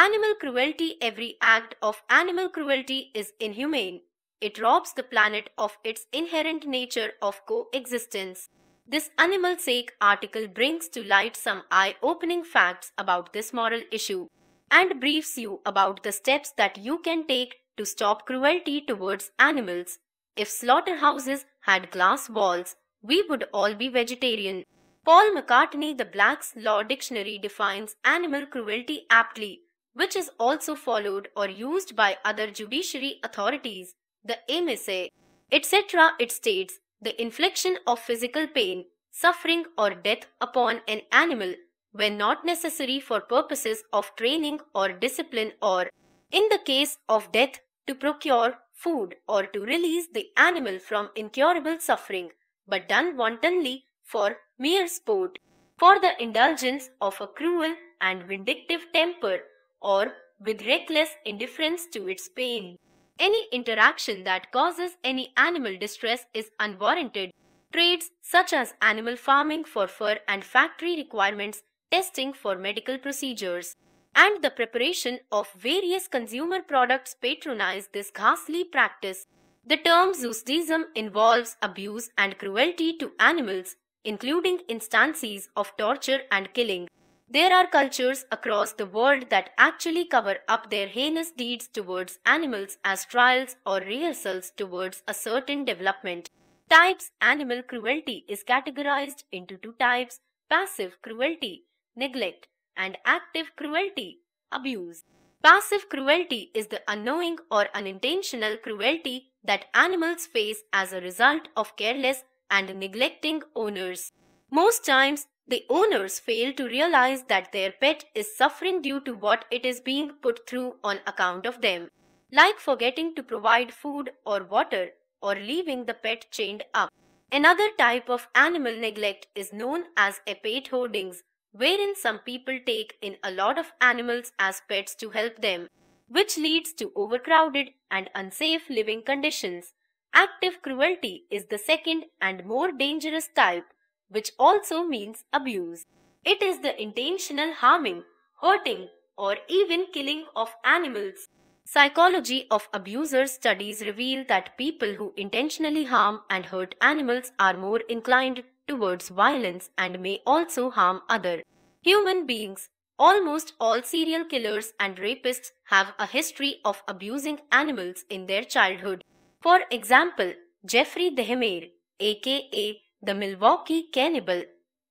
animal cruelty, every act of animal cruelty is inhumane. It robs the planet of its inherent nature of coexistence. This animal sake article brings to light some eye opening facts about this moral issue and briefs you about the steps that you can take to stop cruelty towards animals. If slaughterhouses had glass walls, we would all be vegetarian. Paul McCartney, The Black's Law Dictionary defines animal cruelty aptly which is also followed or used by other judiciary authorities, the MSA, etc. It states the infliction of physical pain, suffering or death upon an animal when not necessary for purposes of training or discipline or, in the case of death, to procure food or to release the animal from incurable suffering, but done wantonly for mere sport, for the indulgence of a cruel and vindictive temper or with reckless indifference to its pain. Any interaction that causes any animal distress is unwarranted. Trades such as animal farming for fur and factory requirements, testing for medical procedures, and the preparation of various consumer products patronize this ghastly practice. The term zoosdism involves abuse and cruelty to animals, including instances of torture and killing. There are cultures across the world that actually cover up their heinous deeds towards animals as trials or rehearsals towards a certain development. Types Animal cruelty is categorized into two types passive cruelty, neglect, and active cruelty, abuse. Passive cruelty is the unknowing or unintentional cruelty that animals face as a result of careless and neglecting owners. Most times, the owners fail to realize that their pet is suffering due to what it is being put through on account of them, like forgetting to provide food or water or leaving the pet chained up. Another type of animal neglect is known as pet hoardings, wherein some people take in a lot of animals as pets to help them, which leads to overcrowded and unsafe living conditions. Active cruelty is the second and more dangerous type which also means abuse. It is the intentional harming, hurting, or even killing of animals. Psychology of abuser studies reveal that people who intentionally harm and hurt animals are more inclined towards violence and may also harm other human beings. Almost all serial killers and rapists have a history of abusing animals in their childhood. For example, Jeffrey Dahmer, aka the Milwaukee cannibal,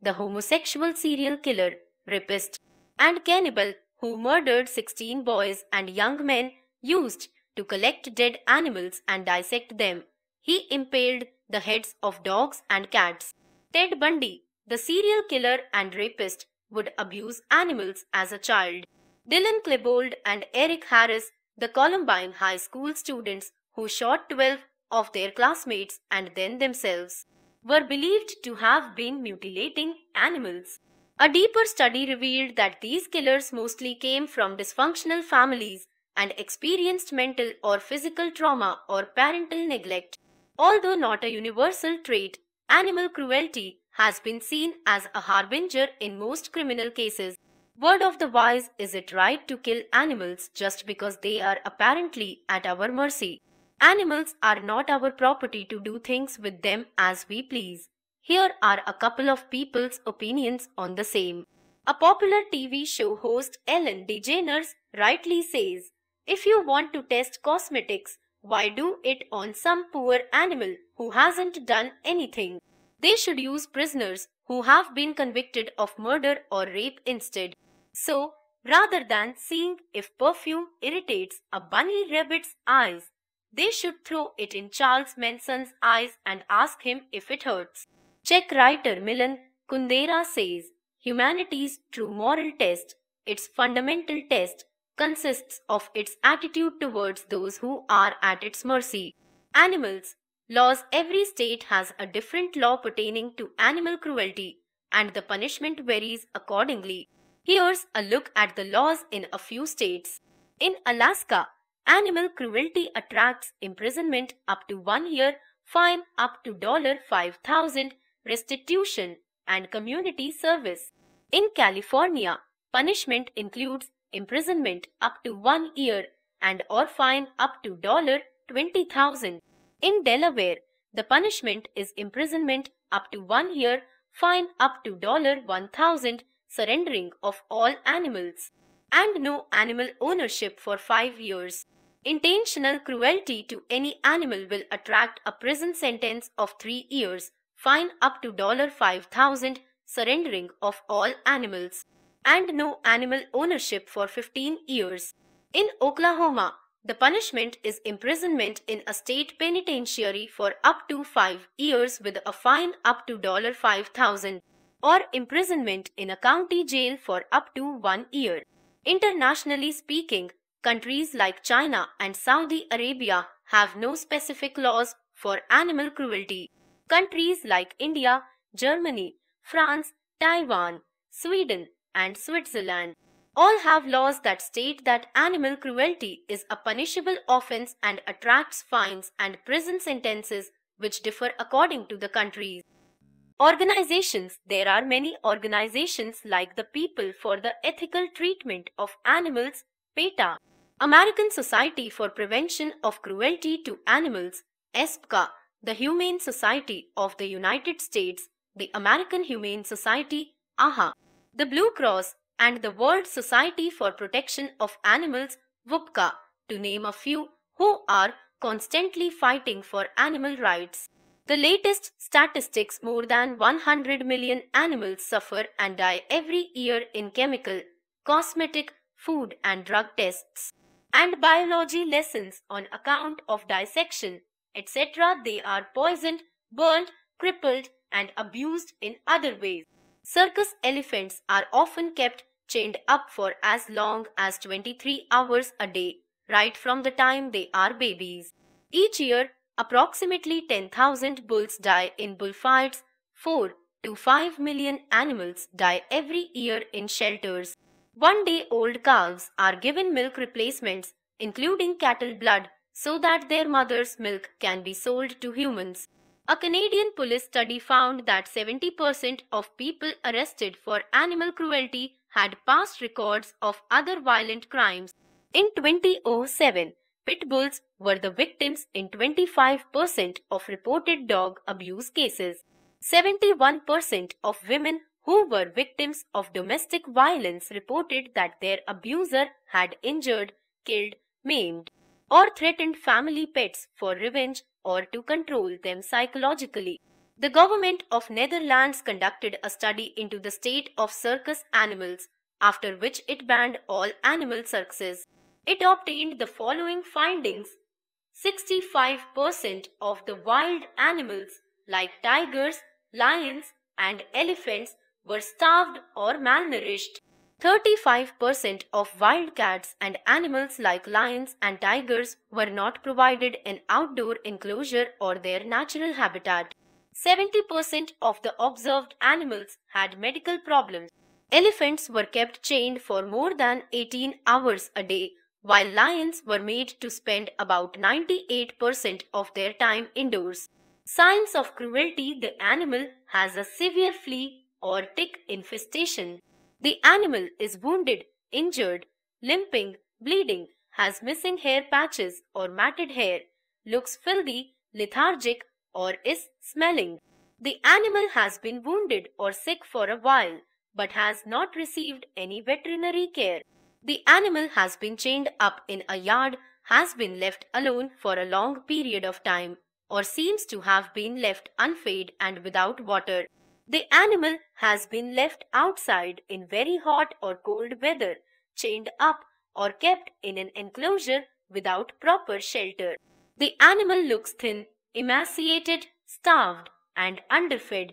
the homosexual serial killer, rapist, and cannibal who murdered 16 boys and young men used to collect dead animals and dissect them. He impaled the heads of dogs and cats. Ted Bundy, the serial killer and rapist, would abuse animals as a child. Dylan Klebold and Eric Harris, the Columbine High School students who shot 12 of their classmates and then themselves were believed to have been mutilating animals. A deeper study revealed that these killers mostly came from dysfunctional families and experienced mental or physical trauma or parental neglect. Although not a universal trait, animal cruelty has been seen as a harbinger in most criminal cases. Word of the wise is it right to kill animals just because they are apparently at our mercy? Animals are not our property to do things with them as we please. Here are a couple of people's opinions on the same. A popular TV show host Ellen DeGeneres rightly says, If you want to test cosmetics, why do it on some poor animal who hasn't done anything? They should use prisoners who have been convicted of murder or rape instead. So, rather than seeing if perfume irritates a bunny rabbit's eyes, they should throw it in Charles Manson's eyes and ask him if it hurts. Czech writer Milan Kundera says, Humanity's true moral test, its fundamental test, consists of its attitude towards those who are at its mercy. Animals, laws every state has a different law pertaining to animal cruelty and the punishment varies accordingly. Here's a look at the laws in a few states. In Alaska, Animal cruelty attracts imprisonment up to one year, fine up to $5,000, restitution, and community service. In California, punishment includes imprisonment up to one year and or fine up to $20,000. In Delaware, the punishment is imprisonment up to one year, fine up to $1,000, surrendering of all animals and no animal ownership for five years. Intentional cruelty to any animal will attract a prison sentence of three years, fine up to $5,000, surrendering of all animals, and no animal ownership for 15 years. In Oklahoma, the punishment is imprisonment in a state penitentiary for up to five years with a fine up to $5,000 or imprisonment in a county jail for up to one year. Internationally speaking, countries like China and Saudi Arabia have no specific laws for animal cruelty. Countries like India, Germany, France, Taiwan, Sweden, and Switzerland all have laws that state that animal cruelty is a punishable offense and attracts fines and prison sentences which differ according to the countries. Organizations There are many organizations like the People for the Ethical Treatment of Animals, PETA, American Society for Prevention of Cruelty to Animals, ASPCA, the Humane Society of the United States, the American Humane Society, AHA, the Blue Cross, and the World Society for Protection of Animals, WPCA, to name a few, who are constantly fighting for animal rights. The latest statistics more than 100 million animals suffer and die every year in chemical, cosmetic, food and drug tests, and biology lessons on account of dissection, etc. They are poisoned, burned, crippled and abused in other ways. Circus elephants are often kept chained up for as long as 23 hours a day, right from the time they are babies. Each year, Approximately 10,000 bulls die in bullfights. 4 to 5 million animals die every year in shelters. One day old calves are given milk replacements, including cattle blood, so that their mother's milk can be sold to humans. A Canadian police study found that 70% of people arrested for animal cruelty had past records of other violent crimes. In 2007, pit bulls were the victims in 25% of reported dog abuse cases. 71% of women who were victims of domestic violence reported that their abuser had injured, killed, maimed, or threatened family pets for revenge or to control them psychologically. The government of Netherlands conducted a study into the state of circus animals, after which it banned all animal circuses it obtained the following findings 65% of the wild animals like tigers, lions, and elephants were starved or malnourished. 35% of wild cats and animals like lions and tigers were not provided an outdoor enclosure or their natural habitat. 70% of the observed animals had medical problems. Elephants were kept chained for more than 18 hours a day while lions were made to spend about 98% of their time indoors. Signs of cruelty The animal has a severe flea or tick infestation. The animal is wounded, injured, limping, bleeding, has missing hair patches or matted hair, looks filthy, lethargic, or is smelling. The animal has been wounded or sick for a while but has not received any veterinary care. The animal has been chained up in a yard, has been left alone for a long period of time, or seems to have been left unfed and without water. The animal has been left outside in very hot or cold weather, chained up or kept in an enclosure without proper shelter. The animal looks thin, emaciated, starved, and underfed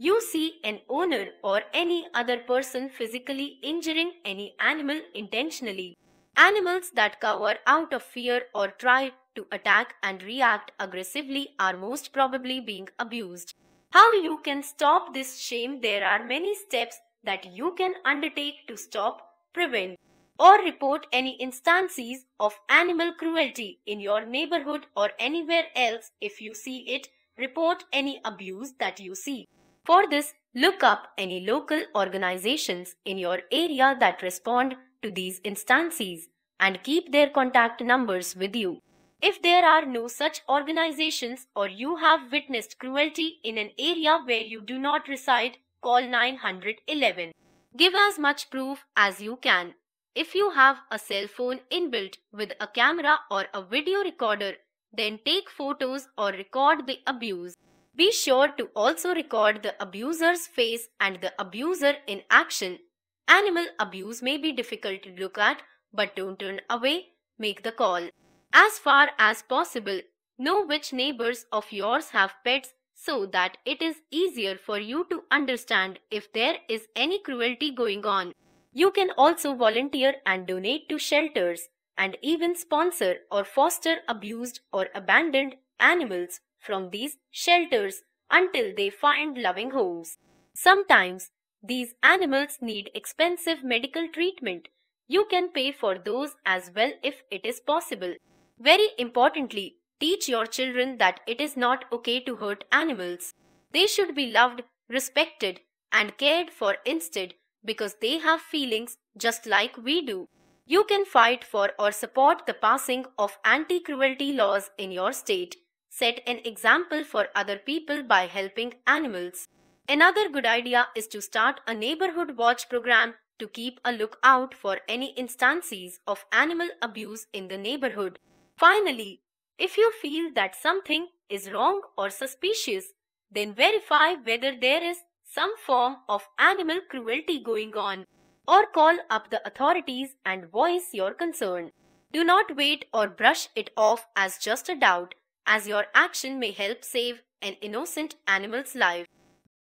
you see an owner or any other person physically injuring any animal intentionally. Animals that cower out of fear or try to attack and react aggressively are most probably being abused. How you can stop this shame? There are many steps that you can undertake to stop, prevent, or report any instances of animal cruelty in your neighborhood or anywhere else if you see it. Report any abuse that you see. For this, look up any local organizations in your area that respond to these instances and keep their contact numbers with you. If there are no such organizations or you have witnessed cruelty in an area where you do not reside, call 911. Give as much proof as you can. If you have a cell phone inbuilt with a camera or a video recorder, then take photos or record the abuse. Be sure to also record the abuser's face and the abuser in action. Animal abuse may be difficult to look at, but don't turn away, make the call. As far as possible, know which neighbors of yours have pets so that it is easier for you to understand if there is any cruelty going on. You can also volunteer and donate to shelters and even sponsor or foster abused or abandoned animals from these shelters until they find loving homes. Sometimes these animals need expensive medical treatment. You can pay for those as well if it is possible. Very importantly, teach your children that it is not okay to hurt animals. They should be loved, respected, and cared for instead because they have feelings just like we do. You can fight for or support the passing of anti-cruelty laws in your state set an example for other people by helping animals. Another good idea is to start a neighborhood watch program to keep a lookout for any instances of animal abuse in the neighborhood. Finally, if you feel that something is wrong or suspicious, then verify whether there is some form of animal cruelty going on or call up the authorities and voice your concern. Do not wait or brush it off as just a doubt as your action may help save an innocent animal's life.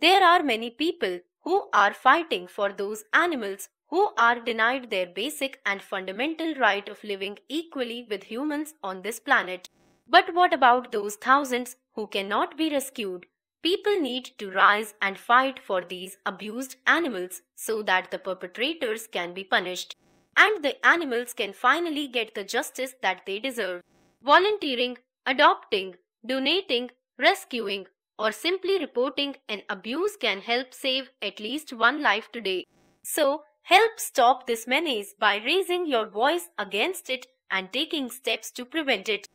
There are many people who are fighting for those animals who are denied their basic and fundamental right of living equally with humans on this planet. But what about those thousands who cannot be rescued? People need to rise and fight for these abused animals so that the perpetrators can be punished and the animals can finally get the justice that they deserve. Volunteering Adopting, donating, rescuing, or simply reporting an abuse can help save at least one life today. So, help stop this menace by raising your voice against it and taking steps to prevent it.